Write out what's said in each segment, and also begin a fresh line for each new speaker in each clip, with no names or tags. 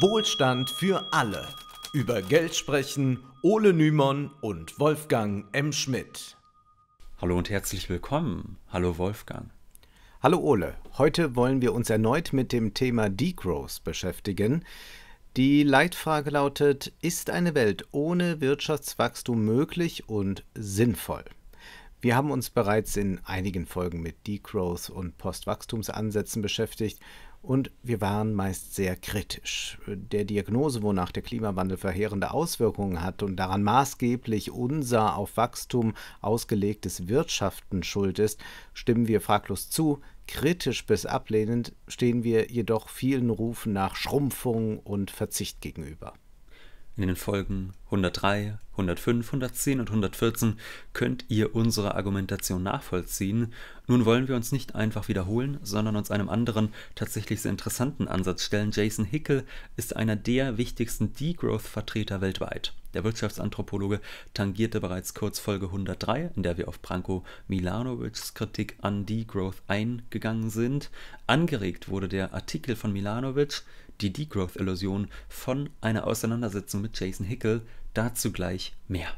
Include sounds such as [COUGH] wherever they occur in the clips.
Wohlstand für alle. Über Geld sprechen Ole Nymon und Wolfgang M. Schmidt.
Hallo und herzlich willkommen. Hallo Wolfgang. Hallo
Ole. Heute wollen wir uns erneut mit dem Thema Degrowth beschäftigen. Die Leitfrage lautet, ist eine Welt ohne Wirtschaftswachstum möglich und sinnvoll? Wir haben uns bereits in einigen Folgen mit Degrowth und Postwachstumsansätzen beschäftigt und wir waren meist sehr kritisch. Der Diagnose, wonach der Klimawandel verheerende Auswirkungen hat und daran maßgeblich unser auf Wachstum ausgelegtes Wirtschaften schuld ist, stimmen wir fraglos zu. Kritisch bis ablehnend stehen wir jedoch vielen Rufen nach Schrumpfung und Verzicht gegenüber.
In den Folgen 103, 105, 110 und 114 könnt ihr unsere Argumentation nachvollziehen. Nun wollen wir uns nicht einfach wiederholen, sondern uns einem anderen, tatsächlich sehr interessanten Ansatz stellen. Jason Hickel ist einer der wichtigsten Degrowth-Vertreter weltweit. Der Wirtschaftsanthropologe tangierte bereits kurz Folge 103, in der wir auf Branko Milanovics Kritik an Degrowth eingegangen sind. Angeregt wurde der Artikel von Milanovic, die Degrowth-Illusion von einer Auseinandersetzung mit Jason Hickel. Dazu gleich mehr.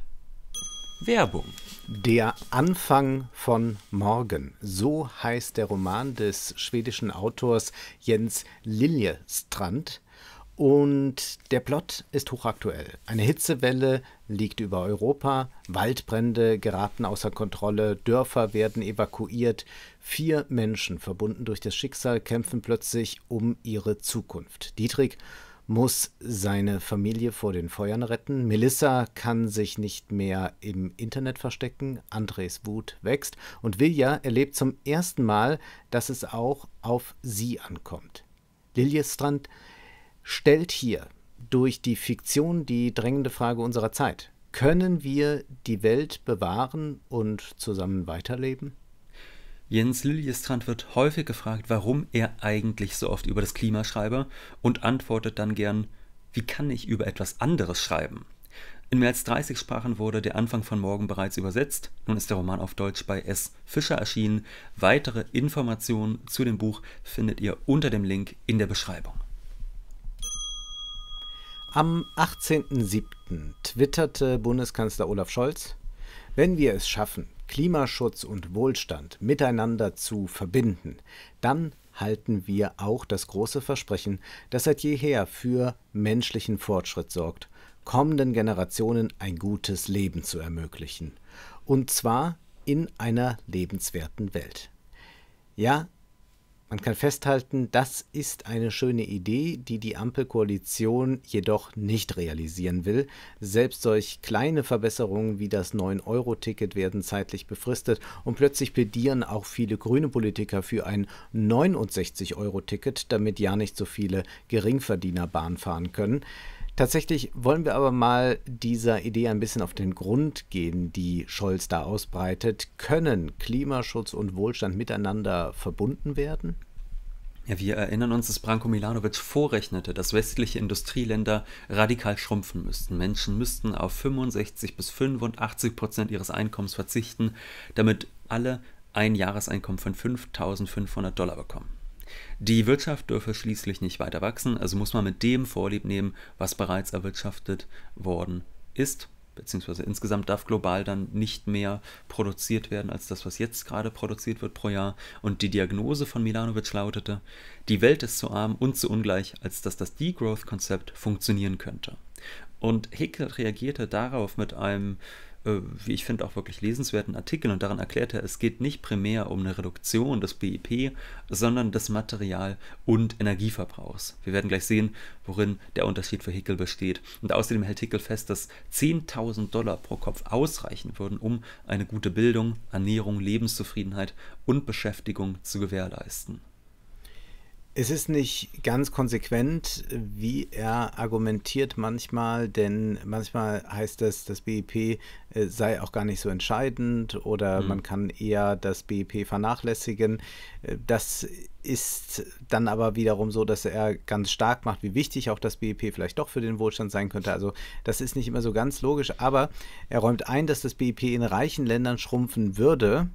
Werbung. Der
Anfang von Morgen. So heißt der Roman des schwedischen Autors Jens Liljestrand. Und der Plot ist hochaktuell. Eine Hitzewelle liegt über Europa, Waldbrände geraten außer Kontrolle, Dörfer werden evakuiert, vier Menschen, verbunden durch das Schicksal, kämpfen plötzlich um ihre Zukunft. Dietrich muss seine Familie vor den Feuern retten. Melissa kann sich nicht mehr im Internet verstecken. Andres Wut wächst. Und Vilja erlebt zum ersten Mal, dass es auch auf sie ankommt. Liljestrand stellt hier durch die Fiktion die drängende Frage unserer Zeit. Können wir die Welt bewahren und
zusammen weiterleben? Jens Liljestrand wird häufig gefragt, warum er eigentlich so oft über das Klima schreibe und antwortet dann gern, wie kann ich über etwas anderes schreiben? In mehr als 30 Sprachen wurde der Anfang von morgen bereits übersetzt. Nun ist der Roman auf Deutsch bei S. Fischer erschienen. Weitere Informationen zu dem Buch findet ihr unter dem Link in der Beschreibung. Am
18.07. twitterte Bundeskanzler Olaf Scholz, wenn wir es schaffen, Klimaschutz und Wohlstand miteinander zu verbinden, dann halten wir auch das große Versprechen, das seit jeher für menschlichen Fortschritt sorgt, kommenden Generationen ein gutes Leben zu ermöglichen. Und zwar in einer lebenswerten Welt. Ja, man kann festhalten, das ist eine schöne Idee, die die Ampelkoalition jedoch nicht realisieren will. Selbst solch kleine Verbesserungen wie das 9-Euro-Ticket werden zeitlich befristet und plötzlich plädieren auch viele grüne Politiker für ein 69-Euro-Ticket, damit ja nicht so viele Geringverdiener Bahn fahren können. Tatsächlich wollen wir aber mal dieser Idee ein bisschen auf den Grund gehen, die Scholz da ausbreitet.
Können Klimaschutz und Wohlstand miteinander verbunden werden? Ja, wir erinnern uns, dass Branko Milanovic vorrechnete, dass westliche Industrieländer radikal schrumpfen müssten. Menschen müssten auf 65 bis 85 Prozent ihres Einkommens verzichten, damit alle ein Jahreseinkommen von 5.500 Dollar bekommen. Die Wirtschaft dürfe schließlich nicht weiter wachsen, also muss man mit dem Vorlieb nehmen, was bereits erwirtschaftet worden ist beziehungsweise insgesamt darf global dann nicht mehr produziert werden als das, was jetzt gerade produziert wird pro Jahr. Und die Diagnose von Milanovic lautete, die Welt ist zu arm und zu ungleich, als dass das Degrowth-Konzept funktionieren könnte. Und Hickel reagierte darauf mit einem äh, wie ich finde, auch wirklich lesenswerten Artikel und darin erklärt er, es geht nicht primär um eine Reduktion des BIP, sondern des Material- und Energieverbrauchs. Wir werden gleich sehen, worin der Unterschied für Hickel besteht. Und außerdem hält Hickel fest, dass 10.000 Dollar pro Kopf ausreichen würden, um eine gute Bildung, Ernährung, Lebenszufriedenheit und Beschäftigung zu gewährleisten.
Es ist nicht ganz konsequent, wie er argumentiert manchmal, denn manchmal heißt es, das BIP äh, sei auch gar nicht so entscheidend oder mhm. man kann eher das BIP vernachlässigen. Äh, das ist dann aber wiederum so, dass er ganz stark macht, wie wichtig auch das BIP vielleicht doch für den Wohlstand sein könnte. Also das ist nicht immer so ganz logisch, aber er räumt ein, dass das BIP in reichen Ländern schrumpfen würde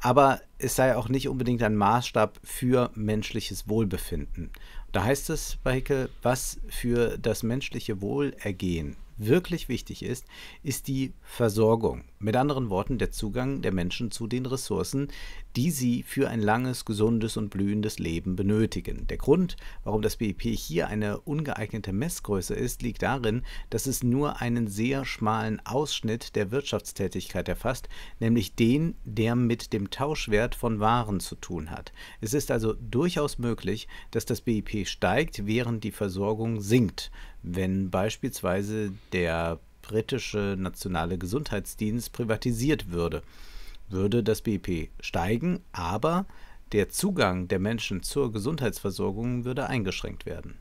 aber es sei auch nicht unbedingt ein Maßstab für menschliches Wohlbefinden. Da heißt es bei Hickel, was für das menschliche Wohlergehen wirklich wichtig ist, ist die Versorgung. Mit anderen Worten, der Zugang der Menschen zu den Ressourcen, die sie für ein langes, gesundes und blühendes Leben benötigen. Der Grund, warum das BIP hier eine ungeeignete Messgröße ist, liegt darin, dass es nur einen sehr schmalen Ausschnitt der Wirtschaftstätigkeit erfasst, nämlich den, der mit dem Tauschwert von Waren zu tun hat. Es ist also durchaus möglich, dass das BIP steigt, während die Versorgung sinkt wenn beispielsweise der britische nationale Gesundheitsdienst privatisiert würde, würde das BIP steigen, aber der Zugang der Menschen zur
Gesundheitsversorgung würde eingeschränkt werden.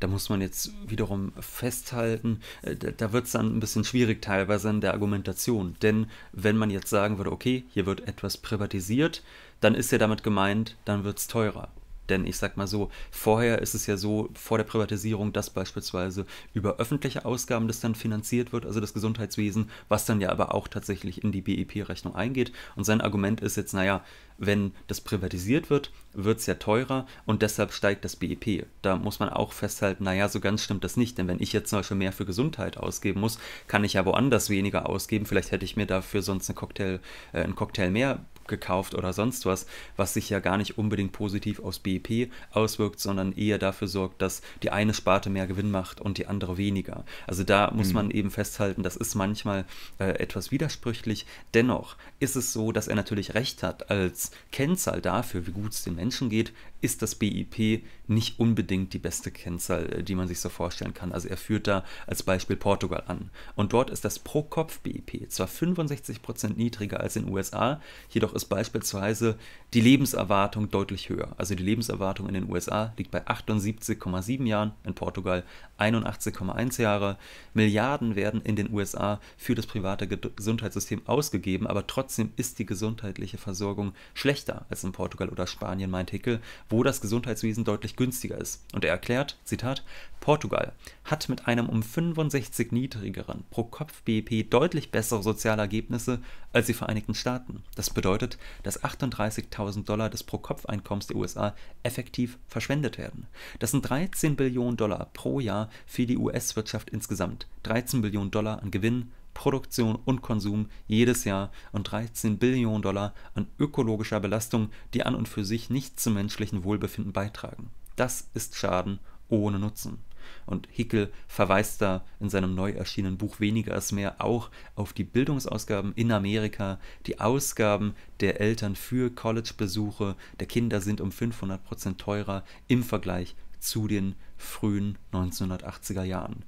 Da muss man jetzt wiederum festhalten, äh, da wird es dann ein bisschen schwierig teilweise in der Argumentation. Denn wenn man jetzt sagen würde, okay, hier wird etwas privatisiert, dann ist ja damit gemeint, dann wird es teurer. Denn ich sag mal so, vorher ist es ja so, vor der Privatisierung, dass beispielsweise über öffentliche Ausgaben das dann finanziert wird, also das Gesundheitswesen, was dann ja aber auch tatsächlich in die BIP-Rechnung e eingeht. Und sein Argument ist jetzt, naja, wenn das privatisiert wird, wird es ja teurer und deshalb steigt das BIP. E da muss man auch festhalten, naja, so ganz stimmt das nicht, denn wenn ich jetzt zum Beispiel mehr für Gesundheit ausgeben muss, kann ich ja woanders weniger ausgeben. Vielleicht hätte ich mir dafür sonst einen Cocktail, äh, einen Cocktail mehr gekauft oder sonst was, was sich ja gar nicht unbedingt positiv aufs BIP auswirkt, sondern eher dafür sorgt, dass die eine Sparte mehr Gewinn macht und die andere weniger. Also da muss mhm. man eben festhalten, das ist manchmal äh, etwas widersprüchlich. Dennoch ist es so, dass er natürlich recht hat als Kennzahl dafür, wie gut es den Menschen geht, ist das BIP nicht unbedingt die beste Kennzahl, äh, die man sich so vorstellen kann. Also er führt da als Beispiel Portugal an. Und dort ist das Pro-Kopf-BIP zwar 65% niedriger als in den USA, jedoch ist beispielsweise die Lebenserwartung deutlich höher. Also die Lebenserwartung in den USA liegt bei 78,7 Jahren, in Portugal 81,1 Jahre. Milliarden werden in den USA für das private Gesundheitssystem ausgegeben, aber trotzdem ist die gesundheitliche Versorgung schlechter als in Portugal oder Spanien, meint Hickel, wo wo das Gesundheitswesen deutlich günstiger ist. Und er erklärt, Zitat, Portugal hat mit einem um 65 niedrigeren pro kopf BEP deutlich bessere soziale Ergebnisse als die Vereinigten Staaten. Das bedeutet, dass 38.000 Dollar des Pro-Kopf-Einkommens der USA effektiv verschwendet werden. Das sind 13 Billionen Dollar pro Jahr für die US-Wirtschaft insgesamt, 13 Billionen Dollar an Gewinn, Produktion und Konsum jedes Jahr und 13 Billionen Dollar an ökologischer Belastung, die an und für sich nicht zum menschlichen Wohlbefinden beitragen. Das ist Schaden ohne Nutzen. Und Hickel verweist da in seinem neu erschienenen Buch Weniger als mehr auch auf die Bildungsausgaben in Amerika. Die Ausgaben der Eltern für College-Besuche der Kinder sind um 500 Prozent teurer im Vergleich zu den frühen 1980er Jahren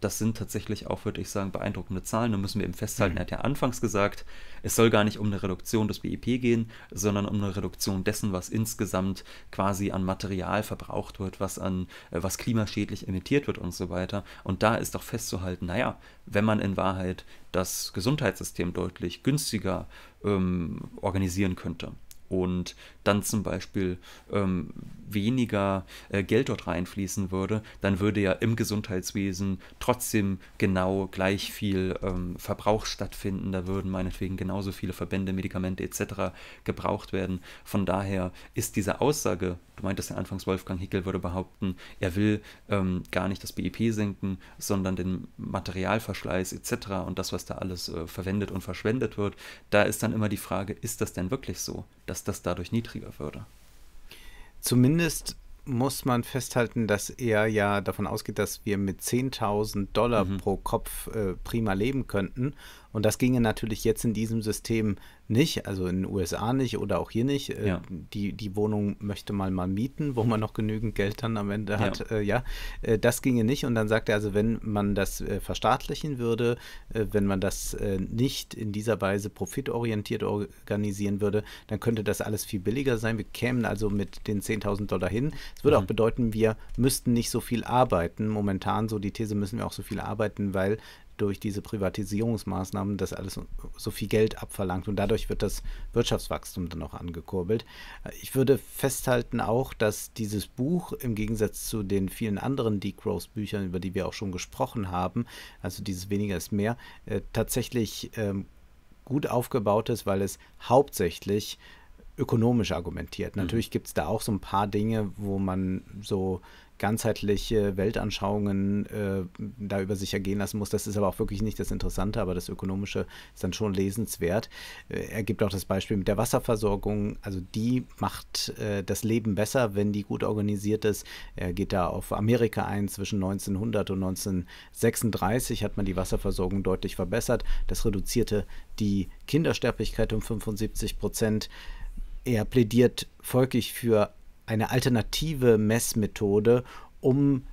das sind tatsächlich auch, würde ich sagen, beeindruckende Zahlen. Da müssen wir eben festhalten, mhm. er hat ja anfangs gesagt, es soll gar nicht um eine Reduktion des BIP gehen, sondern um eine Reduktion dessen, was insgesamt quasi an Material verbraucht wird, was an äh, was klimaschädlich emittiert wird und so weiter. Und da ist doch festzuhalten, naja, wenn man in Wahrheit das Gesundheitssystem deutlich günstiger ähm, organisieren könnte, und dann zum Beispiel ähm, weniger äh, Geld dort reinfließen würde, dann würde ja im Gesundheitswesen trotzdem genau gleich viel ähm, Verbrauch stattfinden. Da würden meinetwegen genauso viele Verbände, Medikamente etc. gebraucht werden. Von daher ist diese Aussage, du meintest ja anfangs, Wolfgang Hickel würde behaupten, er will ähm, gar nicht das BIP senken, sondern den Materialverschleiß etc. und das, was da alles äh, verwendet und verschwendet wird. Da ist dann immer die Frage, ist das denn wirklich so? Das dass das dadurch niedriger würde.
Zumindest muss man festhalten, dass er ja davon ausgeht, dass wir mit 10.000 Dollar mhm. pro Kopf äh, prima leben könnten und das ginge natürlich jetzt in diesem System nicht, also in den USA nicht oder auch hier nicht. Äh, ja. die, die Wohnung möchte man mal mieten, wo man noch genügend Geld dann am Ende hat. Äh, ja, ja äh, das ginge nicht. Und dann sagt er also, wenn man das verstaatlichen würde, wenn man das nicht in dieser Weise profitorientiert organisieren würde, dann könnte das alles viel billiger sein. Wir kämen also mit den 10.000 Dollar hin. Es würde mhm. auch bedeuten, wir müssten nicht so viel arbeiten. Momentan so die These müssen wir auch so viel arbeiten, weil durch diese Privatisierungsmaßnahmen das alles so viel Geld abverlangt und dadurch wird das Wirtschaftswachstum dann auch angekurbelt. Ich würde festhalten auch, dass dieses Buch im Gegensatz zu den vielen anderen Degrowth-Büchern, über die wir auch schon gesprochen haben, also dieses Weniger ist mehr, äh, tatsächlich ähm, gut aufgebaut ist, weil es hauptsächlich ökonomisch argumentiert. Mhm. Natürlich gibt es da auch so ein paar Dinge, wo man so ganzheitliche Weltanschauungen äh, da über sich ergehen lassen muss. Das ist aber auch wirklich nicht das Interessante, aber das Ökonomische ist dann schon lesenswert. Äh, er gibt auch das Beispiel mit der Wasserversorgung. Also die macht äh, das Leben besser, wenn die gut organisiert ist. Er geht da auf Amerika ein. Zwischen 1900 und 1936 hat man die Wasserversorgung deutlich verbessert. Das reduzierte die Kindersterblichkeit um 75 Prozent. Er plädiert folglich für eine alternative Messmethode, um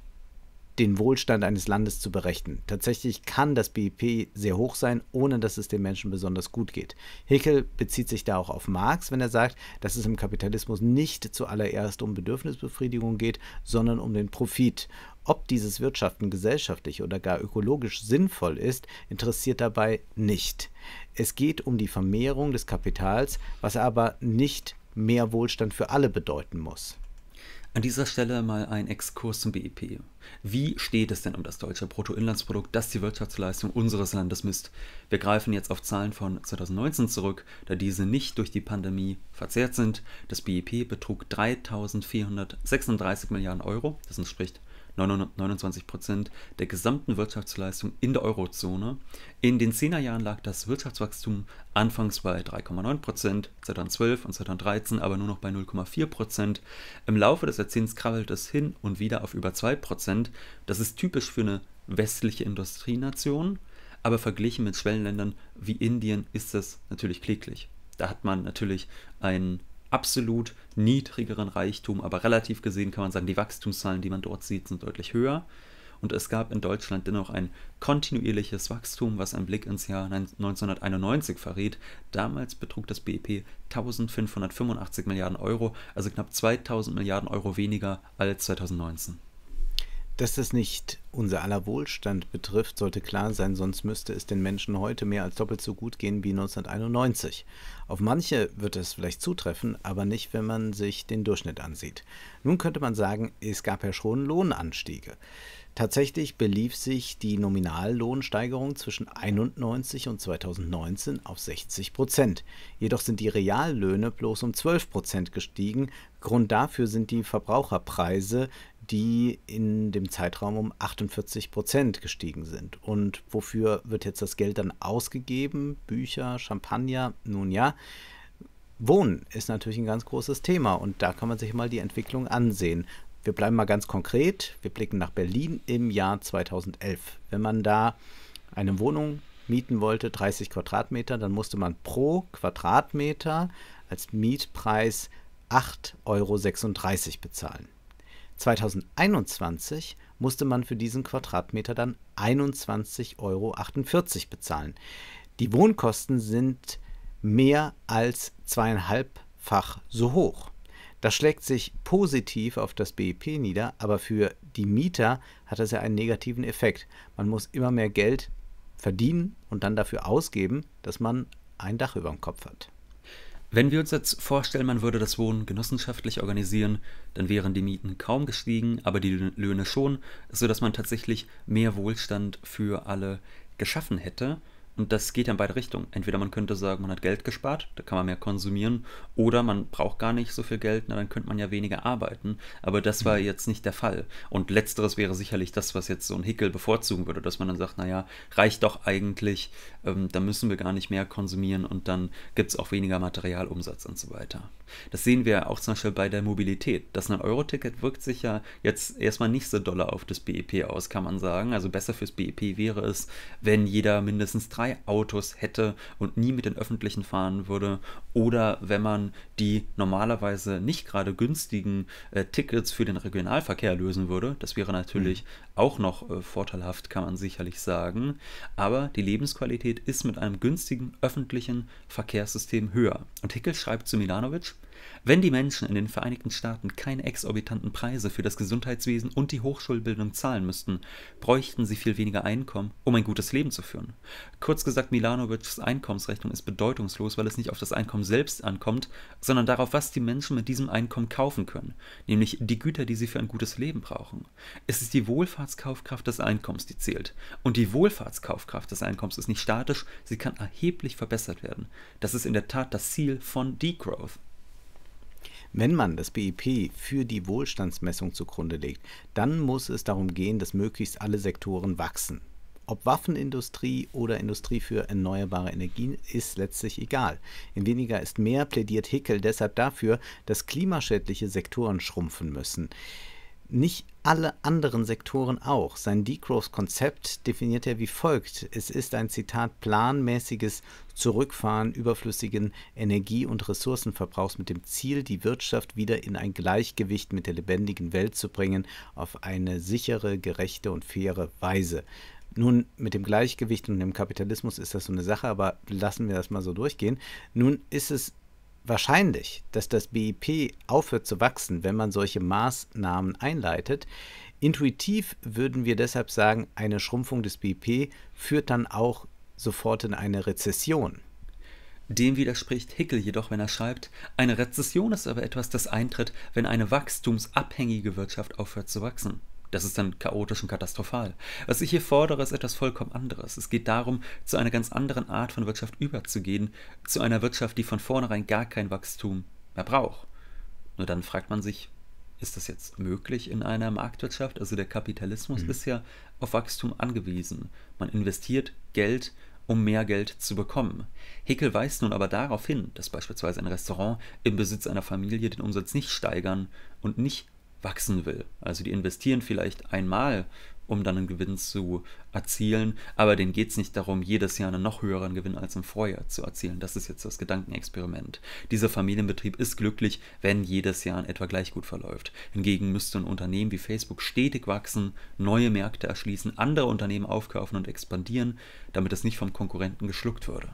den Wohlstand eines Landes zu berechnen. Tatsächlich kann das BIP sehr hoch sein, ohne dass es den Menschen besonders gut geht. Hickel bezieht sich da auch auf Marx, wenn er sagt, dass es im Kapitalismus nicht zuallererst um Bedürfnisbefriedigung geht, sondern um den Profit. Ob dieses Wirtschaften gesellschaftlich oder gar ökologisch sinnvoll ist, interessiert dabei nicht. Es geht um die Vermehrung des Kapitals, was aber nicht mehr Wohlstand für alle bedeuten muss.
An dieser Stelle mal ein Exkurs zum BIP. Wie steht es denn um das deutsche Bruttoinlandsprodukt, das die Wirtschaftsleistung unseres Landes misst? Wir greifen jetzt auf Zahlen von 2019 zurück, da diese nicht durch die Pandemie verzerrt sind. Das BIP betrug 3.436 Milliarden Euro, das entspricht 29 Prozent der gesamten Wirtschaftsleistung in der Eurozone. In den 10er Jahren lag das Wirtschaftswachstum anfangs bei 3,9 Prozent, 2012 und 2013 aber nur noch bei 0,4 Prozent. Im Laufe des Jahrzehnts krabbelt es hin und wieder auf über 2 Prozent. Das ist typisch für eine westliche Industrienation, aber verglichen mit Schwellenländern wie Indien ist das natürlich kläglich. Da hat man natürlich einen absolut niedrigeren Reichtum, aber relativ gesehen kann man sagen, die Wachstumszahlen, die man dort sieht, sind deutlich höher. Und es gab in Deutschland dennoch ein kontinuierliches Wachstum, was ein Blick ins Jahr 1991 verriet. Damals betrug das BIP 1585 Milliarden Euro, also knapp 2000 Milliarden Euro weniger als 2019.
Dass das nicht unser aller Wohlstand betrifft, sollte klar sein, sonst müsste es den Menschen heute mehr als doppelt so gut gehen wie 1991. Auf manche wird es vielleicht zutreffen, aber nicht, wenn man sich den Durchschnitt ansieht. Nun könnte man sagen, es gab ja schon Lohnanstiege. Tatsächlich belief sich die Nominallohnsteigerung zwischen 1991 und 2019 auf 60 Prozent. Jedoch sind die Reallöhne bloß um 12 Prozent gestiegen. Grund dafür sind die Verbraucherpreise, die in dem Zeitraum um 48 Prozent gestiegen sind. Und wofür wird jetzt das Geld dann ausgegeben? Bücher, Champagner? Nun ja, Wohnen ist natürlich ein ganz großes Thema und da kann man sich mal die Entwicklung ansehen. Wir bleiben mal ganz konkret. Wir blicken nach Berlin im Jahr 2011. Wenn man da eine Wohnung mieten wollte, 30 Quadratmeter, dann musste man pro Quadratmeter als Mietpreis 8,36 Euro bezahlen. 2021 musste man für diesen Quadratmeter dann 21,48 Euro bezahlen. Die Wohnkosten sind mehr als zweieinhalbfach so hoch. Das schlägt sich positiv auf das BIP nieder, aber für die Mieter hat das ja einen negativen Effekt. Man muss immer mehr Geld verdienen und dann dafür ausgeben, dass man ein Dach über dem Kopf
hat. Wenn wir uns jetzt vorstellen, man würde das Wohnen genossenschaftlich organisieren, dann wären die Mieten kaum gestiegen, aber die Löhne schon, sodass man tatsächlich mehr Wohlstand für alle geschaffen hätte. Und das geht ja in beide Richtungen. Entweder man könnte sagen, man hat Geld gespart, da kann man mehr konsumieren, oder man braucht gar nicht so viel Geld, na dann könnte man ja weniger arbeiten. Aber das war mhm. jetzt nicht der Fall. Und letzteres wäre sicherlich das, was jetzt so ein Hickel bevorzugen würde, dass man dann sagt, naja, reicht doch eigentlich, ähm, da müssen wir gar nicht mehr konsumieren und dann gibt es auch weniger Materialumsatz und so weiter. Das sehen wir auch zum Beispiel bei der Mobilität. Das 9-Euro-Ticket wirkt sich ja jetzt erstmal nicht so doll auf das BIP e aus, kann man sagen. Also besser fürs BIP e wäre es, wenn jeder mindestens drei zwei Autos hätte und nie mit den öffentlichen fahren würde oder wenn man die normalerweise nicht gerade günstigen äh, Tickets für den Regionalverkehr lösen würde. Das wäre natürlich mhm. auch noch äh, vorteilhaft, kann man sicherlich sagen. Aber die Lebensqualität ist mit einem günstigen öffentlichen Verkehrssystem höher. Und Hickel schreibt zu Milanovic, wenn die Menschen in den Vereinigten Staaten keine exorbitanten Preise für das Gesundheitswesen und die Hochschulbildung zahlen müssten, bräuchten sie viel weniger Einkommen, um ein gutes Leben zu führen. Kurz gesagt, Milanovics Einkommensrechnung ist bedeutungslos, weil es nicht auf das Einkommen selbst ankommt, sondern darauf, was die Menschen mit diesem Einkommen kaufen können, nämlich die Güter, die sie für ein gutes Leben brauchen. Es ist die Wohlfahrtskaufkraft des Einkommens, die zählt. Und die Wohlfahrtskaufkraft des Einkommens ist nicht statisch, sie kann erheblich verbessert werden. Das ist in der Tat das Ziel von Degrowth. Wenn man das BIP für die
Wohlstandsmessung zugrunde legt, dann muss es darum gehen, dass möglichst alle Sektoren wachsen. Ob Waffenindustrie oder Industrie für erneuerbare Energien ist letztlich egal. In weniger ist mehr plädiert Hickel deshalb dafür, dass klimaschädliche Sektoren schrumpfen müssen nicht alle anderen Sektoren auch. Sein Degrowth-Konzept definiert er wie folgt. Es ist ein Zitat planmäßiges Zurückfahren überflüssigen Energie- und Ressourcenverbrauchs mit dem Ziel, die Wirtschaft wieder in ein Gleichgewicht mit der lebendigen Welt zu bringen, auf eine sichere, gerechte und faire Weise. Nun, mit dem Gleichgewicht und dem Kapitalismus ist das so eine Sache, aber lassen wir das mal so durchgehen. Nun ist es wahrscheinlich, dass das BIP e aufhört zu wachsen, wenn man solche Maßnahmen einleitet. Intuitiv würden wir deshalb sagen, eine Schrumpfung des
BIP e führt dann auch sofort in eine Rezession. Dem widerspricht Hickel jedoch, wenn er schreibt, eine Rezession ist aber etwas, das eintritt, wenn eine wachstumsabhängige Wirtschaft aufhört zu wachsen. Das ist dann chaotisch und katastrophal. Was ich hier fordere, ist etwas vollkommen anderes. Es geht darum, zu einer ganz anderen Art von Wirtschaft überzugehen, zu einer Wirtschaft, die von vornherein gar kein Wachstum mehr braucht. Nur dann fragt man sich, ist das jetzt möglich in einer Marktwirtschaft? Also der Kapitalismus mhm. ist ja auf Wachstum angewiesen. Man investiert Geld, um mehr Geld zu bekommen. Heckel weist nun aber darauf hin, dass beispielsweise ein Restaurant im Besitz einer Familie den Umsatz nicht steigern und nicht wachsen will. Also die investieren vielleicht einmal, um dann einen Gewinn zu erzielen, aber denen geht es nicht darum, jedes Jahr einen noch höheren Gewinn als im Vorjahr zu erzielen. Das ist jetzt das Gedankenexperiment. Dieser Familienbetrieb ist glücklich, wenn jedes Jahr in etwa gleich gut verläuft. Hingegen müsste ein Unternehmen wie Facebook stetig wachsen, neue Märkte erschließen, andere Unternehmen aufkaufen und expandieren, damit es nicht vom Konkurrenten geschluckt würde.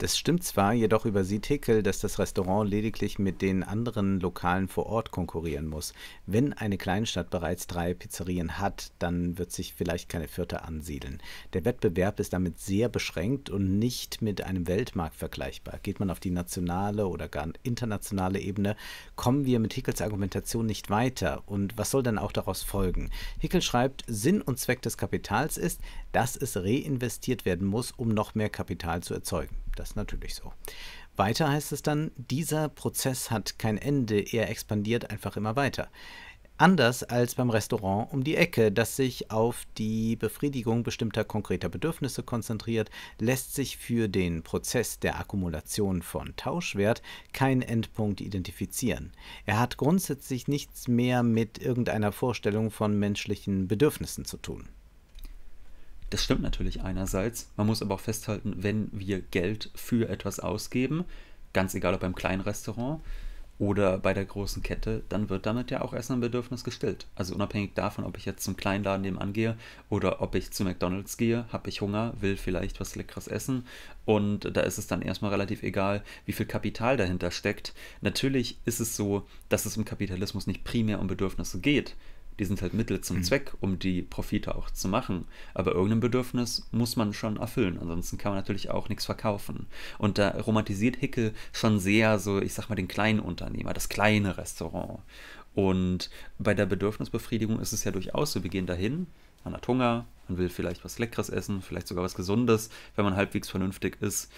Das stimmt zwar,
jedoch übersieht Hickel, dass das Restaurant lediglich mit den anderen Lokalen vor Ort konkurrieren muss. Wenn eine Kleinstadt bereits drei Pizzerien hat, dann wird sich vielleicht keine vierte ansiedeln. Der Wettbewerb ist damit sehr beschränkt und nicht mit einem Weltmarkt vergleichbar. Geht man auf die nationale oder gar internationale Ebene, kommen wir mit Hickels Argumentation nicht weiter. Und was soll dann auch daraus folgen? Hickel schreibt, Sinn und Zweck des Kapitals ist, dass es reinvestiert werden muss, um noch mehr Kapital zu erzeugen. Das ist natürlich so. Weiter heißt es dann, dieser Prozess hat kein Ende, er expandiert einfach immer weiter. Anders als beim Restaurant um die Ecke, das sich auf die Befriedigung bestimmter konkreter Bedürfnisse konzentriert, lässt sich für den Prozess der Akkumulation von Tauschwert kein Endpunkt identifizieren. Er hat grundsätzlich nichts
mehr mit
irgendeiner Vorstellung von menschlichen Bedürfnissen zu tun.
Das stimmt natürlich einerseits. Man muss aber auch festhalten, wenn wir Geld für etwas ausgeben, ganz egal ob beim kleinen Restaurant oder bei der großen Kette, dann wird damit ja auch erst ein Bedürfnis gestillt. Also unabhängig davon, ob ich jetzt zum kleinen Laden nebenan gehe oder ob ich zu McDonald's gehe, habe ich Hunger, will vielleicht was Leckeres essen und da ist es dann erstmal relativ egal, wie viel Kapital dahinter steckt. Natürlich ist es so, dass es im Kapitalismus nicht primär um Bedürfnisse geht, die sind halt Mittel zum mhm. Zweck, um die Profite auch zu machen. Aber irgendein Bedürfnis muss man schon erfüllen. Ansonsten kann man natürlich auch nichts verkaufen. Und da romantisiert Hickel schon sehr so, ich sag mal, den kleinen Unternehmer, das kleine Restaurant. Und bei der Bedürfnisbefriedigung ist es ja durchaus so, wir gehen dahin, man hat Hunger, man will vielleicht was Leckeres essen, vielleicht sogar was Gesundes, wenn man halbwegs vernünftig ist.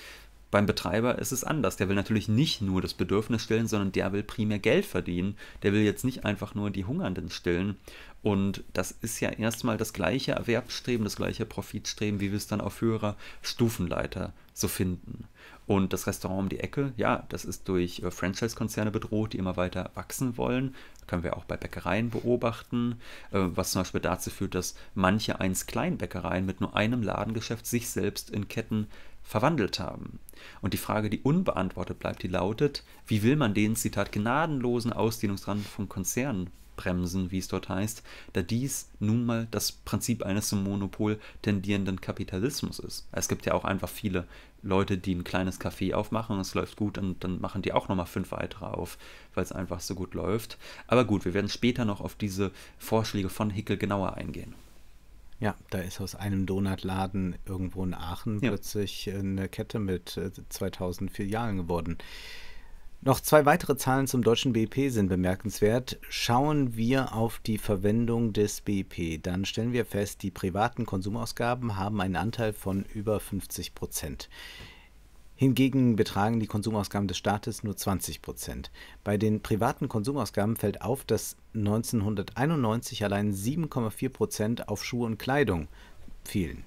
Beim Betreiber ist es anders. Der will natürlich nicht nur das Bedürfnis stillen, sondern der will primär Geld verdienen. Der will jetzt nicht einfach nur die Hungernden stillen. Und das ist ja erstmal das gleiche Erwerbstreben, das gleiche Profitstreben, wie wir es dann auf höherer Stufenleiter so finden. Und das Restaurant um die Ecke, ja, das ist durch äh, Franchise-Konzerne bedroht, die immer weiter wachsen wollen. können wir auch bei Bäckereien beobachten, äh, was zum Beispiel dazu führt, dass manche einst Kleinbäckereien mit nur einem Ladengeschäft sich selbst in Ketten verwandelt haben. Und die Frage, die unbeantwortet bleibt, die lautet, wie will man den, Zitat, gnadenlosen Ausdehnungsrand von Konzernen bremsen, wie es dort heißt, da dies nun mal das Prinzip eines zum Monopol tendierenden Kapitalismus ist. Es gibt ja auch einfach viele Leute, die ein kleines Café aufmachen, und es läuft gut und dann machen die auch nochmal fünf weitere auf, weil es einfach so gut läuft. Aber gut, wir werden später noch auf diese Vorschläge von Hickel genauer eingehen. Ja, da ist aus einem
Donutladen irgendwo in Aachen ja. plötzlich äh, eine Kette mit 2000 äh, Filialen geworden. Noch zwei weitere Zahlen zum deutschen BIP sind bemerkenswert. Schauen wir auf die Verwendung des BIP, dann stellen wir fest, die privaten Konsumausgaben haben einen Anteil von über 50 Prozent. Hingegen betragen die Konsumausgaben des Staates nur 20 Prozent. Bei den privaten Konsumausgaben fällt auf, dass 1991 allein 7,4 Prozent auf Schuhe und Kleidung fielen.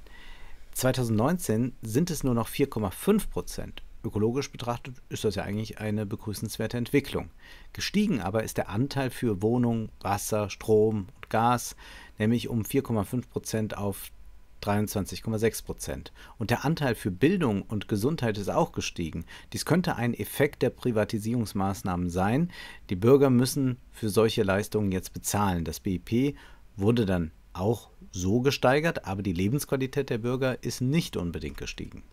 2019 sind es nur noch 4,5 Prozent. Ökologisch betrachtet ist das ja eigentlich eine begrüßenswerte Entwicklung. Gestiegen aber ist der Anteil für Wohnung, Wasser, Strom und Gas, nämlich um 4,5 Prozent auf 23,6 Prozent. Und der Anteil für Bildung und Gesundheit ist auch gestiegen. Dies könnte ein Effekt der Privatisierungsmaßnahmen sein. Die Bürger müssen für solche Leistungen jetzt bezahlen. Das BIP wurde dann auch so gesteigert, aber die Lebensqualität der Bürger ist nicht unbedingt gestiegen.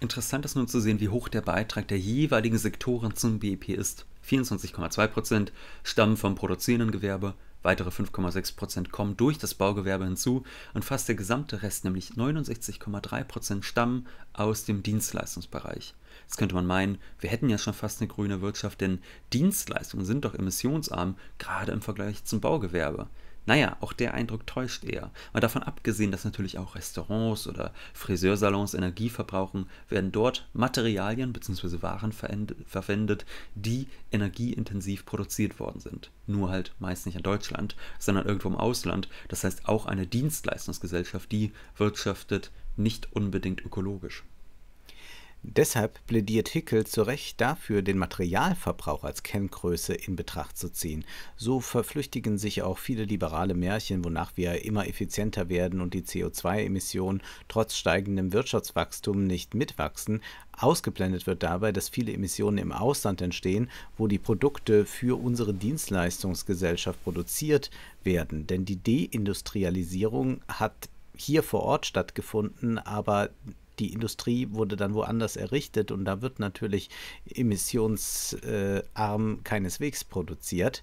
Interessant ist nun zu sehen, wie hoch der Beitrag der jeweiligen Sektoren zum BIP ist. 24,2 Prozent stammen vom produzierenden Gewerbe, Weitere 5,6% kommen durch das Baugewerbe hinzu und fast der gesamte Rest, nämlich 69,3%, stammen aus dem Dienstleistungsbereich. Jetzt könnte man meinen, wir hätten ja schon fast eine grüne Wirtschaft, denn Dienstleistungen sind doch emissionsarm, gerade im Vergleich zum Baugewerbe. Naja, auch der Eindruck täuscht eher. Mal davon abgesehen, dass natürlich auch Restaurants oder Friseursalons Energie verbrauchen, werden dort Materialien bzw. Waren verwendet, die energieintensiv produziert worden sind. Nur halt meist nicht in Deutschland, sondern irgendwo im Ausland. Das heißt auch eine Dienstleistungsgesellschaft, die wirtschaftet nicht unbedingt ökologisch. Deshalb plädiert Hickel
zu Recht dafür, den Materialverbrauch als Kenngröße in Betracht zu ziehen. So verflüchtigen sich auch viele liberale Märchen, wonach wir immer effizienter werden und die CO2-Emissionen trotz steigendem Wirtschaftswachstum nicht mitwachsen. Ausgeblendet wird dabei, dass viele Emissionen im Ausland entstehen, wo die Produkte für unsere Dienstleistungsgesellschaft produziert werden. Denn die Deindustrialisierung hat hier vor Ort stattgefunden, aber die Industrie wurde dann woanders errichtet und da wird natürlich emissionsarm keineswegs produziert.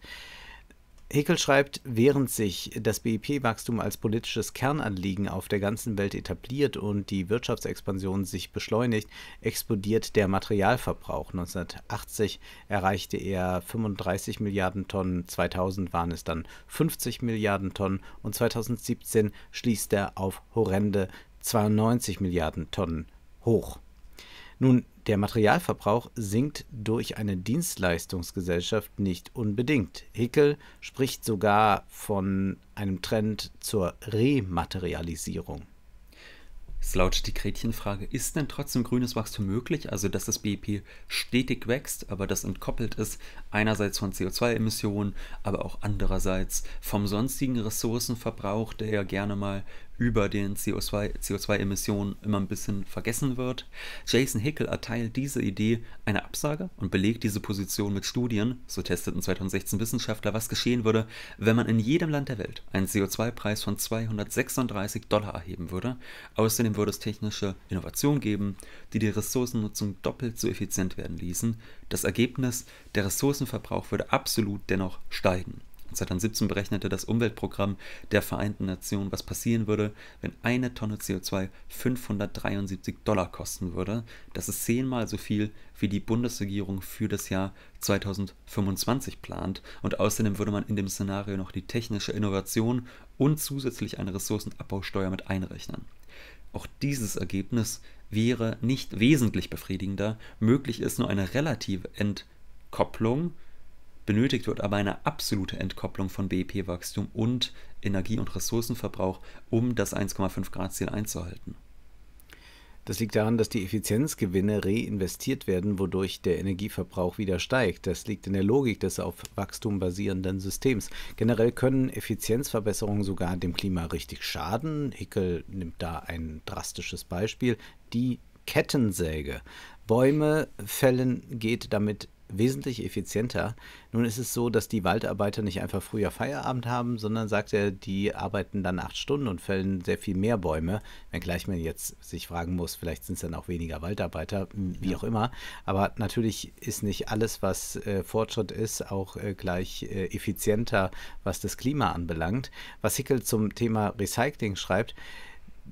Hickel schreibt, während sich das BIP-Wachstum als politisches Kernanliegen auf der ganzen Welt etabliert und die Wirtschaftsexpansion sich beschleunigt, explodiert der Materialverbrauch. 1980 erreichte er 35 Milliarden Tonnen, 2000 waren es dann 50 Milliarden Tonnen und 2017 schließt er auf horrende 92 Milliarden Tonnen hoch. Nun, der Materialverbrauch sinkt durch eine Dienstleistungsgesellschaft nicht unbedingt. Hickel spricht sogar von einem Trend zur Rematerialisierung.
Es lautet die Gretchenfrage, ist denn trotzdem grünes Wachstum möglich? Also, dass das BIP stetig wächst, aber das entkoppelt ist einerseits von CO2-Emissionen, aber auch andererseits vom sonstigen Ressourcenverbrauch, der ja gerne mal über den CO2-Emissionen CO2 immer ein bisschen vergessen wird. Jason Hickel erteilt diese Idee eine Absage und belegt diese Position mit Studien. So testeten 2016 Wissenschaftler, was geschehen würde, wenn man in jedem Land der Welt einen CO2-Preis von 236 Dollar erheben würde. Außerdem würde es technische Innovationen geben, die die Ressourcennutzung doppelt so effizient werden ließen. Das Ergebnis, der Ressourcenverbrauch würde absolut dennoch steigen. 2017 berechnete das Umweltprogramm der Vereinten Nationen, was passieren würde, wenn eine Tonne CO2 573 Dollar kosten würde. Das ist zehnmal so viel, wie die Bundesregierung für das Jahr 2025 plant. Und außerdem würde man in dem Szenario noch die technische Innovation und zusätzlich eine Ressourcenabbausteuer mit einrechnen. Auch dieses Ergebnis wäre nicht wesentlich befriedigender. Möglich ist nur eine relative Entkopplung benötigt wird aber eine absolute Entkopplung von BIP-Wachstum und Energie- und Ressourcenverbrauch, um das 1,5 Grad-Ziel einzuhalten.
Das liegt daran, dass die Effizienzgewinne reinvestiert werden, wodurch der Energieverbrauch wieder steigt. Das liegt in der Logik des auf Wachstum basierenden Systems. Generell können Effizienzverbesserungen sogar dem Klima richtig schaden. Hickel nimmt da ein drastisches Beispiel. Die Kettensäge. Bäume fällen geht damit wesentlich effizienter. Nun ist es so, dass die Waldarbeiter nicht einfach früher Feierabend haben, sondern sagt er, die arbeiten dann acht Stunden und fällen sehr viel mehr Bäume. Wenngleich man jetzt sich fragen muss, vielleicht sind es dann auch weniger Waldarbeiter, hm, wie ja. auch immer. Aber natürlich ist nicht alles, was äh, Fortschritt ist, auch äh, gleich äh, effizienter, was das Klima anbelangt. Was Hickel zum Thema Recycling schreibt,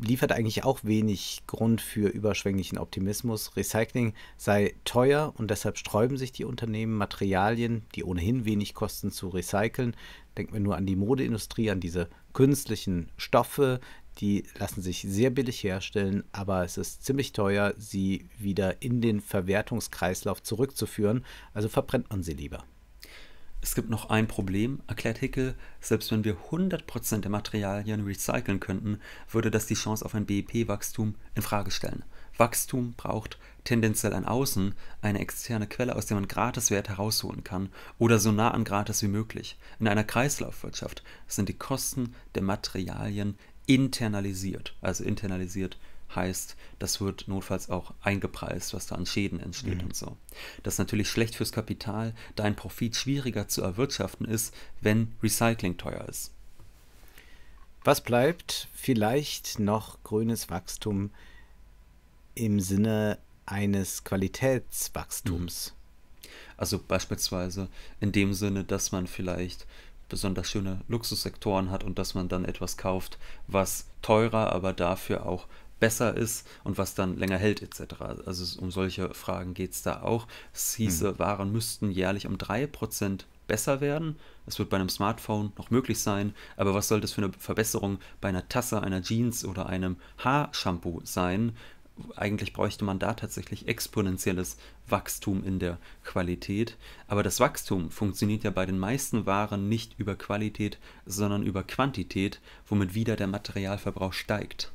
liefert eigentlich auch wenig Grund für überschwänglichen Optimismus. Recycling sei teuer und deshalb sträuben sich die Unternehmen, Materialien, die ohnehin wenig kosten, zu recyceln. Denkt man nur an die Modeindustrie, an diese künstlichen Stoffe, die lassen sich sehr billig herstellen, aber es ist ziemlich teuer, sie wieder in den Verwertungskreislauf
zurückzuführen. Also verbrennt man sie lieber. Es gibt noch ein Problem, erklärt Hickel, selbst wenn wir 100% der Materialien recyceln könnten, würde das die Chance auf ein BIP-Wachstum e infrage stellen. Wachstum braucht tendenziell ein Außen, eine externe Quelle, aus der man Gratiswert herausholen kann oder so nah an Gratis wie möglich. In einer Kreislaufwirtschaft sind die Kosten der Materialien internalisiert, also internalisiert heißt, das wird notfalls auch eingepreist, was da an Schäden entsteht mhm. und so. Das ist natürlich schlecht fürs Kapital, da ein Profit schwieriger zu erwirtschaften ist, wenn Recycling teuer ist. Was bleibt vielleicht noch
grünes Wachstum im Sinne eines Qualitätswachstums?
Mhm. Also beispielsweise in dem Sinne, dass man vielleicht besonders schöne Luxussektoren hat und dass man dann etwas kauft, was teurer, aber dafür auch besser ist und was dann länger hält etc. Also um solche Fragen geht es da auch. Es hieße, mhm. Waren müssten jährlich um 3% besser werden. Es wird bei einem Smartphone noch möglich sein, aber was soll das für eine Verbesserung bei einer Tasse, einer Jeans oder einem Haarshampoo sein? eigentlich bräuchte man da tatsächlich exponentielles Wachstum in der Qualität. Aber das Wachstum funktioniert ja bei den meisten Waren nicht über Qualität, sondern über Quantität, womit wieder der Materialverbrauch steigt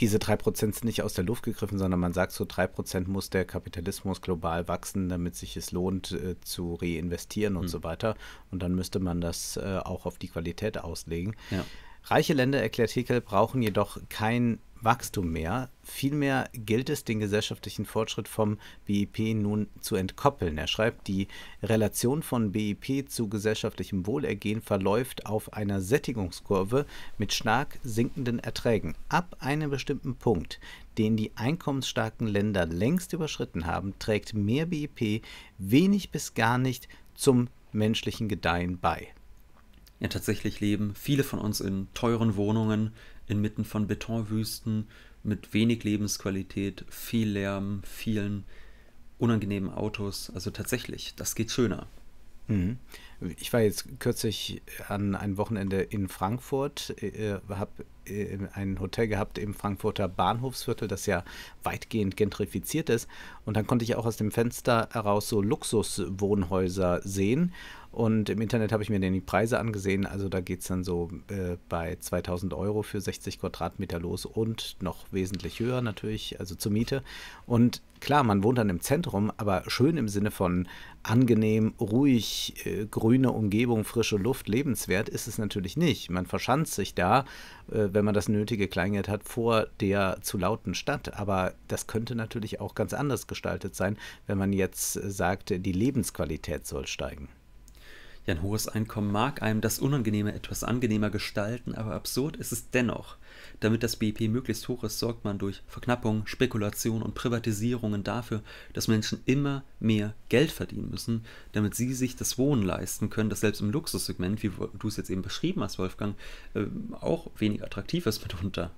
diese 3% sind nicht aus der Luft gegriffen, sondern man sagt so, 3% muss der Kapitalismus global wachsen, damit sich es lohnt äh, zu reinvestieren und mhm. so weiter. Und dann müsste man das äh, auch auf die Qualität auslegen. Ja. Reiche Länder, erklärt Hickel, brauchen jedoch kein Wachstum mehr. Vielmehr gilt es, den gesellschaftlichen Fortschritt vom BIP nun zu entkoppeln. Er schreibt, die Relation von BIP zu gesellschaftlichem Wohlergehen verläuft auf einer Sättigungskurve mit stark sinkenden Erträgen. Ab einem bestimmten Punkt, den die einkommensstarken Länder längst überschritten haben, trägt mehr BIP wenig bis gar nicht zum menschlichen Gedeihen
bei. Ja, tatsächlich leben viele von uns in teuren Wohnungen, inmitten von Betonwüsten, mit wenig Lebensqualität, viel Lärm, vielen unangenehmen Autos. Also tatsächlich, das geht schöner. Mhm. Ich
war jetzt kürzlich an einem Wochenende in Frankfurt, äh, habe äh, ein Hotel gehabt im Frankfurter Bahnhofsviertel, das ja weitgehend gentrifiziert ist. Und dann konnte ich auch aus dem Fenster heraus so Luxuswohnhäuser sehen. Und im Internet habe ich mir dann die Preise angesehen. Also da geht es dann so äh, bei 2000 Euro für 60 Quadratmeter los und noch wesentlich höher natürlich, also zur Miete. Und klar, man wohnt dann im Zentrum, aber schön im Sinne von angenehm, ruhig, äh, grüne Umgebung, frische Luft, lebenswert ist es natürlich nicht. Man verschanzt sich da, äh, wenn man das nötige Kleingeld hat, vor der zu lauten Stadt. Aber das könnte natürlich auch ganz anders gestaltet
sein, wenn man jetzt äh, sagt, die Lebensqualität soll steigen. Ja, ein hohes Einkommen mag einem das Unangenehme etwas angenehmer gestalten, aber absurd ist es dennoch. Damit das BIP möglichst hoch ist, sorgt man durch Verknappung, Spekulation und Privatisierungen dafür, dass Menschen immer mehr Geld verdienen müssen, damit sie sich das Wohnen leisten können, das selbst im Luxussegment, wie du es jetzt eben beschrieben hast, Wolfgang, äh, auch wenig attraktiv ist mitunter.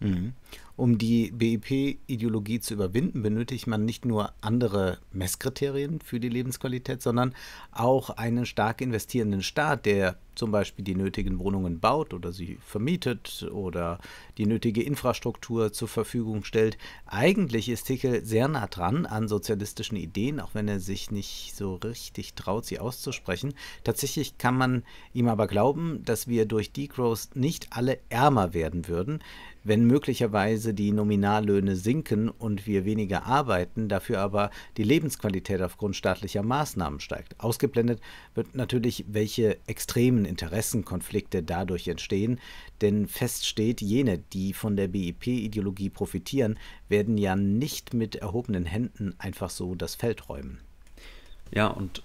Mhm. Um die BIP-Ideologie
zu überwinden, benötigt man nicht
nur andere Messkriterien für die Lebensqualität, sondern auch einen stark investierenden Staat, der zum Beispiel die nötigen Wohnungen baut oder sie vermietet oder die nötige Infrastruktur zur Verfügung stellt. Eigentlich ist Hickel sehr nah dran an sozialistischen Ideen, auch wenn er sich nicht so richtig traut, sie auszusprechen. Tatsächlich kann man ihm aber glauben, dass wir durch Degrowth nicht alle ärmer werden würden wenn möglicherweise die Nominallöhne sinken und wir weniger arbeiten, dafür aber die Lebensqualität aufgrund staatlicher Maßnahmen steigt. Ausgeblendet wird natürlich, welche extremen Interessenkonflikte dadurch entstehen, denn fest steht, jene, die von der BIP-Ideologie profitieren, werden ja nicht mit erhobenen Händen
einfach so das Feld räumen. Ja, und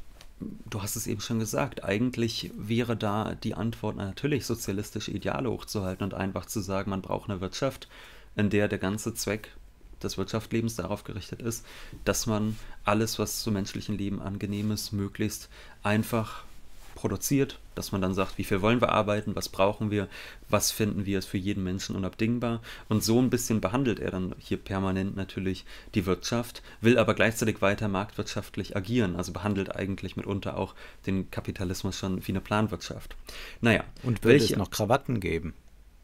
du hast es eben schon gesagt, eigentlich wäre da die Antwort natürlich sozialistische Ideale hochzuhalten und einfach zu sagen, man braucht eine Wirtschaft, in der der ganze Zweck des Wirtschaftslebens darauf gerichtet ist, dass man alles, was zum menschlichen Leben angenehm ist, möglichst einfach produziert, dass man dann sagt, wie viel wollen wir arbeiten, was brauchen wir, was finden wir, ist für jeden Menschen unabdingbar. Und so ein bisschen behandelt er dann hier permanent natürlich die Wirtschaft, will aber gleichzeitig weiter marktwirtschaftlich agieren, also behandelt eigentlich mitunter auch den Kapitalismus schon wie eine Planwirtschaft. Naja. Und würde welche, es noch Krawatten geben?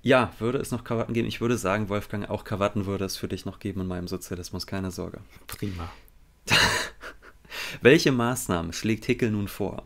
Ja, würde es noch Krawatten geben? Ich würde sagen, Wolfgang, auch Krawatten würde es für dich noch geben in meinem Sozialismus, keine Sorge. Prima. [LAUGHS] Welche Maßnahmen schlägt Hickel nun vor?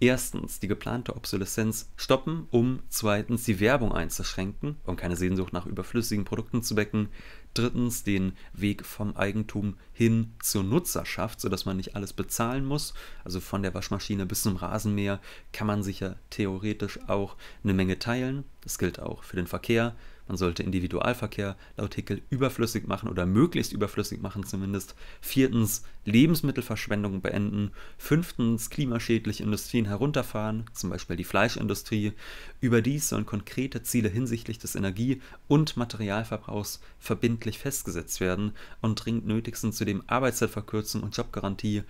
erstens die geplante Obsoleszenz stoppen, um zweitens die Werbung einzuschränken, und keine Sehnsucht nach überflüssigen Produkten zu wecken, drittens den Weg vom Eigentum hin zur Nutzerschaft, sodass man nicht alles bezahlen muss, also von der Waschmaschine bis zum Rasenmäher kann man sich ja theoretisch auch eine Menge teilen, das gilt auch für den Verkehr, man sollte Individualverkehr laut Hickel überflüssig machen oder möglichst überflüssig machen zumindest. Viertens Lebensmittelverschwendung beenden. Fünftens klimaschädliche Industrien herunterfahren, zum Beispiel die Fleischindustrie. Überdies sollen konkrete Ziele hinsichtlich des Energie- und Materialverbrauchs verbindlich festgesetzt werden und dringend nötigsten zudem Arbeitszeitverkürzung und Jobgarantie.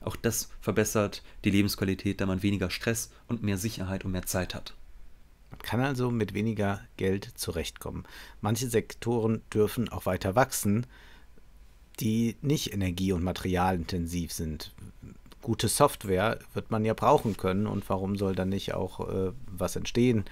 Auch das verbessert die Lebensqualität, da man weniger Stress und mehr Sicherheit und mehr Zeit hat. Man kann also mit weniger Geld zurechtkommen.
Manche Sektoren dürfen auch weiter wachsen, die nicht energie- und materialintensiv sind. Gute Software wird man ja brauchen können und warum soll dann nicht auch äh, was entstehen?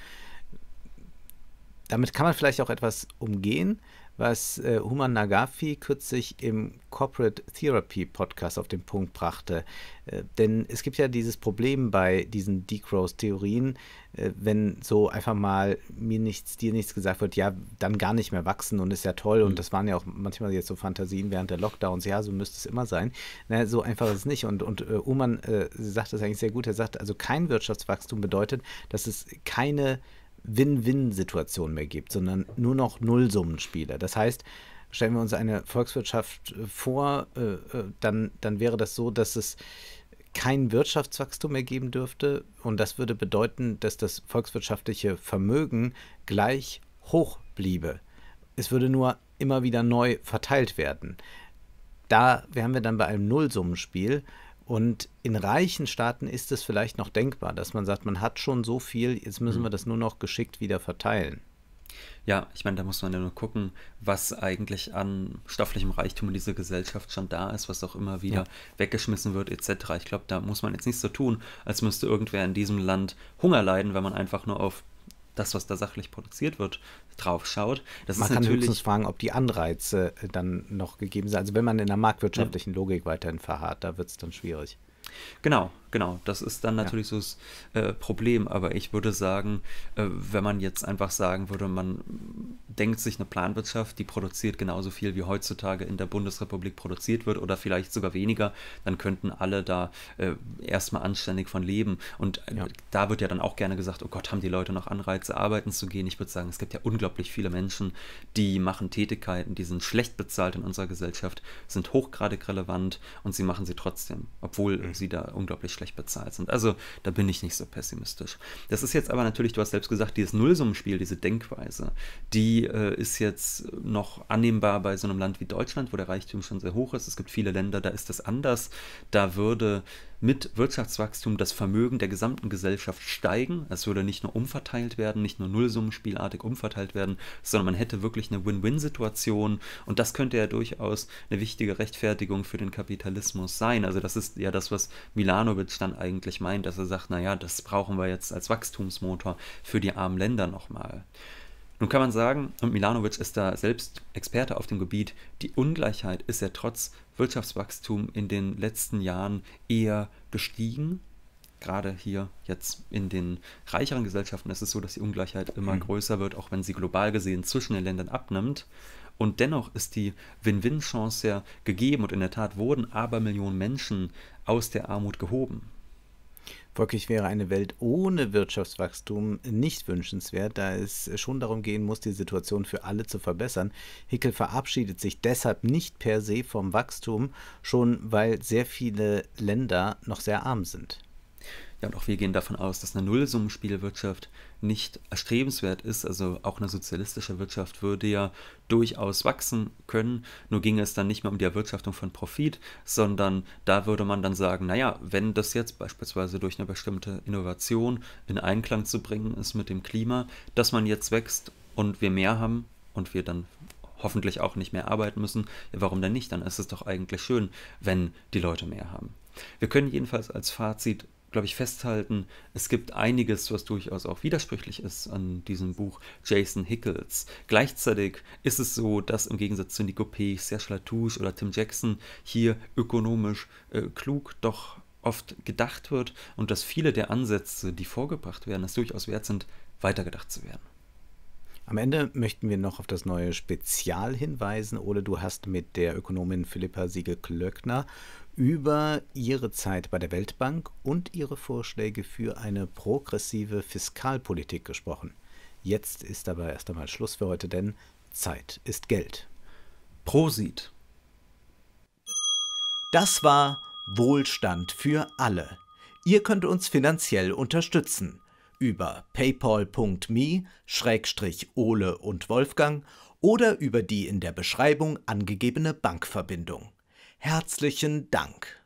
Damit kann man vielleicht auch etwas umgehen, was äh, Human Nagafi kürzlich im Corporate Therapy Podcast auf den Punkt brachte. Äh, denn es gibt ja dieses Problem bei diesen Degrowth-Theorien, äh, wenn so einfach mal mir nichts, dir nichts gesagt wird, ja, dann gar nicht mehr wachsen und ist ja toll. Mhm. Und das waren ja auch manchmal jetzt so Fantasien während der Lockdowns, ja, so müsste es immer sein. Na, so einfach ist es nicht. Und, und äh, Uman äh, sagt das eigentlich sehr gut. Er sagt, also kein Wirtschaftswachstum bedeutet, dass es keine Win-Win-Situation mehr gibt, sondern nur noch Nullsummenspiele. Das heißt, stellen wir uns eine Volkswirtschaft vor, äh, äh, dann, dann wäre das so, dass es kein Wirtschaftswachstum mehr geben dürfte und das würde bedeuten, dass das volkswirtschaftliche Vermögen gleich hoch bliebe. Es würde nur immer wieder neu verteilt werden. Da wären wir dann bei einem Nullsummenspiel und in reichen Staaten ist es vielleicht noch denkbar, dass man sagt,
man hat schon so viel, jetzt müssen mhm. wir das nur noch geschickt wieder verteilen. Ja, ich meine, da muss man ja nur gucken, was eigentlich an stofflichem Reichtum in dieser Gesellschaft schon da ist, was auch immer wieder ja. weggeschmissen wird, etc. Ich glaube, da muss man jetzt nicht so tun, als müsste irgendwer in diesem Land Hunger leiden, wenn man einfach nur auf das, was da sachlich produziert wird, draufschaut. Das man kann höchstens
fragen, ob die Anreize äh, dann noch gegeben sind. Also wenn man in der marktwirtschaftlichen ja. Logik
weiterhin verharrt, da wird es dann schwierig. Genau, genau. Das ist dann natürlich ja. so das äh, Problem. Aber ich würde sagen, äh, wenn man jetzt einfach sagen würde, man denkt sich eine Planwirtschaft, die produziert genauso viel, wie heutzutage in der Bundesrepublik produziert wird oder vielleicht sogar weniger, dann könnten alle da äh, erstmal anständig von leben. Und äh, ja. da wird ja dann auch gerne gesagt, oh Gott, haben die Leute noch Anreize, arbeiten zu gehen? Ich würde sagen, es gibt ja unglaublich viele Menschen, die machen Tätigkeiten, die sind schlecht bezahlt in unserer Gesellschaft, sind hochgradig relevant und sie machen sie trotzdem, obwohl mhm. sie sie da unglaublich schlecht bezahlt sind. Also da bin ich nicht so pessimistisch. Das ist jetzt aber natürlich, du hast selbst gesagt, dieses Nullsummenspiel, diese Denkweise, die äh, ist jetzt noch annehmbar bei so einem Land wie Deutschland, wo der Reichtum schon sehr hoch ist. Es gibt viele Länder, da ist das anders. Da würde mit Wirtschaftswachstum das Vermögen der gesamten Gesellschaft steigen. Es würde nicht nur umverteilt werden, nicht nur Nullsummenspielartig umverteilt werden, sondern man hätte wirklich eine Win-Win-Situation. Und das könnte ja durchaus eine wichtige Rechtfertigung für den Kapitalismus sein. Also das ist ja das, was Milanovic dann eigentlich meint, dass er sagt, naja, das brauchen wir jetzt als Wachstumsmotor für die armen Länder nochmal. Nun kann man sagen, und Milanovic ist da selbst Experte auf dem Gebiet, die Ungleichheit ist ja trotz Wirtschaftswachstum in den letzten Jahren eher gestiegen. Gerade hier jetzt in den reicheren Gesellschaften ist es so, dass die Ungleichheit immer mhm. größer wird, auch wenn sie global gesehen zwischen den Ländern abnimmt. Und dennoch ist die Win-Win-Chance ja gegeben und in der Tat wurden aber Millionen Menschen aus der Armut gehoben. Folglich wäre eine Welt
ohne Wirtschaftswachstum nicht wünschenswert, da es schon darum gehen muss, die Situation für alle zu verbessern. Hickel verabschiedet sich deshalb nicht per se vom Wachstum, schon
weil sehr viele Länder noch sehr arm sind. Ja, und auch wir gehen davon aus, dass eine Nullsummenspielwirtschaft nicht erstrebenswert ist. Also auch eine sozialistische Wirtschaft würde ja durchaus wachsen können. Nur ginge es dann nicht mehr um die Erwirtschaftung von Profit, sondern da würde man dann sagen, naja, wenn das jetzt beispielsweise durch eine bestimmte Innovation in Einklang zu bringen ist mit dem Klima, dass man jetzt wächst und wir mehr haben und wir dann hoffentlich auch nicht mehr arbeiten müssen, ja, warum denn nicht? Dann ist es doch eigentlich schön, wenn die Leute mehr haben. Wir können jedenfalls als Fazit glaube ich, festhalten, es gibt einiges, was durchaus auch widersprüchlich ist an diesem Buch Jason Hickels. Gleichzeitig ist es so, dass im Gegensatz zu Nico P., Serge Latouche oder Tim Jackson hier ökonomisch äh, klug doch oft gedacht wird und dass viele der Ansätze, die vorgebracht werden, es durchaus wert sind, weitergedacht zu werden.
Am Ende möchten wir noch auf das neue Spezial hinweisen. Ole, du hast mit der Ökonomin Philippa Siegel-Klöckner über ihre Zeit bei der Weltbank und ihre Vorschläge für eine progressive Fiskalpolitik gesprochen. Jetzt ist aber erst einmal Schluss für heute, denn Zeit ist Geld. Prosit. Das war Wohlstand für alle. Ihr könnt uns finanziell unterstützen über paypal.me-ole und Wolfgang oder über die in der Beschreibung angegebene Bankverbindung. Herzlichen Dank.